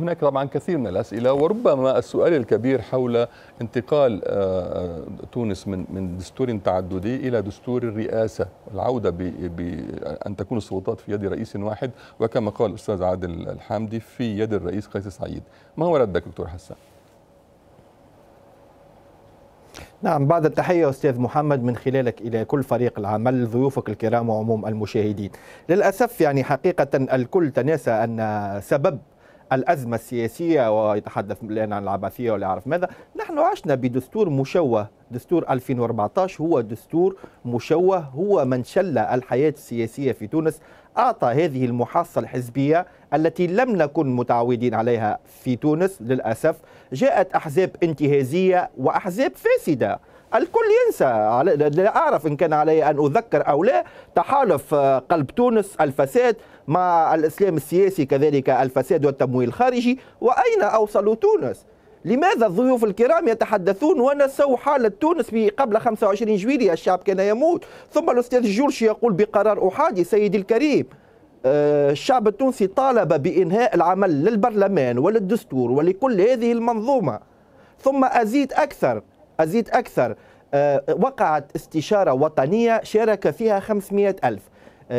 هناك طبعا كثير من الأسئلة وربما السؤال الكبير حول انتقال آه، آه، تونس من من دستور تعددي إلى دستور الرئاسة العودة بأن تكون السلطات في يد رئيس واحد وكما قال الأستاذ عادل الحامدي في يد الرئيس قيس سعيد ما هو ردك دكتور حسان؟ نعم بعد التحية أستاذ محمد من خلالك إلى كل فريق العمل ضيوفك الكرام وعموم المشاهدين للأسف يعني حقيقة الكل تناسى أن سبب الأزمة السياسية ويتحدث الآن عن العباسية ولا يعرف ماذا نحن عشنا بدستور مشوه دستور 2014 هو دستور مشوه هو من شل الحياة السياسية في تونس أعطى هذه المحاصة الحزبية التي لم نكن متعودين عليها في تونس للأسف جاءت أحزاب انتهازية وأحزاب فاسدة الكل ينسى لا أعرف إن كان علي أن أذكر أو لا تحالف آه، قلب تونس الفساد مع الإسلام السياسي كذلك الفساد والتمويل الخارجي وأين أوصلوا تونس؟ لماذا الضيوف الكرام يتحدثون ونسوا حالة تونس قبل 25 جويلية الشعب كان يموت ثم الأستاذ جورشي يقول بقرار أحادي سيدي الكريم آه، الشعب التونسي طالب بإنهاء العمل للبرلمان وللدستور ولكل هذه المنظومة ثم أزيد أكثر أزيد أكثر آه، وقعت استشارة وطنية شارك فيها 500 ألف 89%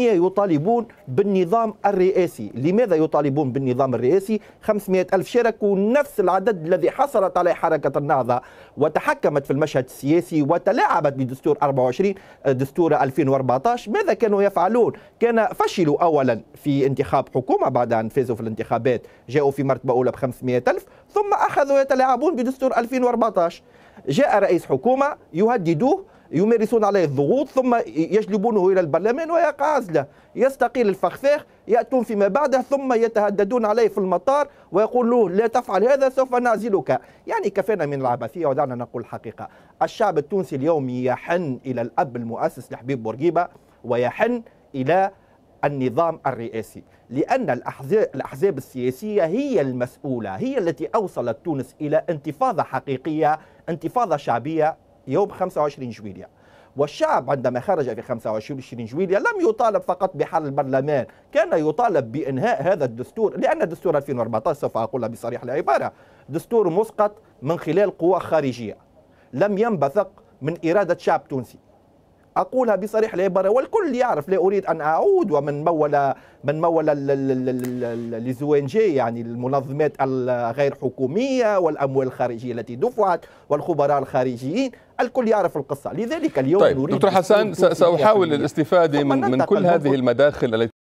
يطالبون بالنظام الرئاسي لماذا يطالبون بالنظام الرئاسي 500 ألف شاركوا نفس العدد الذي حصلت عليه حركة النهضة وتحكمت في المشهد السياسي وتلاعبت بدستور 24 دستور 2014 ماذا كانوا يفعلون كان فشلوا أولا في انتخاب حكومة بعد أن فازوا في الانتخابات جاءوا في مرتبة أولى ب 500 ألف ثم أخذوا يتلاعبون بدستور 2014 جاء رئيس حكومة يهددوه يمارسون عليه الضغوط ثم يجلبونه الى البرلمان ويقع عزله يستقيل الفخفاخ ياتون فيما بعده ثم يتهددون عليه في المطار له لا تفعل هذا سوف نعزلك يعني كفانا من العبثيه ودعنا نقول الحقيقه الشعب التونسي اليوم يحن الى الاب المؤسس لحبيب بورقيبه ويحن الى النظام الرئاسي لأن الأحزاب السياسية هي المسؤولة هي التي أوصلت تونس إلى انتفاضة حقيقية انتفاضة شعبية يوم 25 جويليا والشعب عندما خرج في 25 جويليا لم يطالب فقط بحل البرلمان كان يطالب بإنهاء هذا الدستور لأن الدستور 2014 سوف أقولها بصريح العبارة دستور مسقط من خلال قوى خارجية لم ينبثق من إرادة شعب تونسي اقولها بصريح العباره والكل يعرف لا اريد ان اعود ومن مول من مول يعني المنظمات الغير حكوميه والاموال الخارجيه التي دفعت والخبراء الخارجيين الكل يعرف القصه لذلك اليوم طيب نريد دكتور حسان ساحاول الاستفاده من, من كل هذه المداخل التي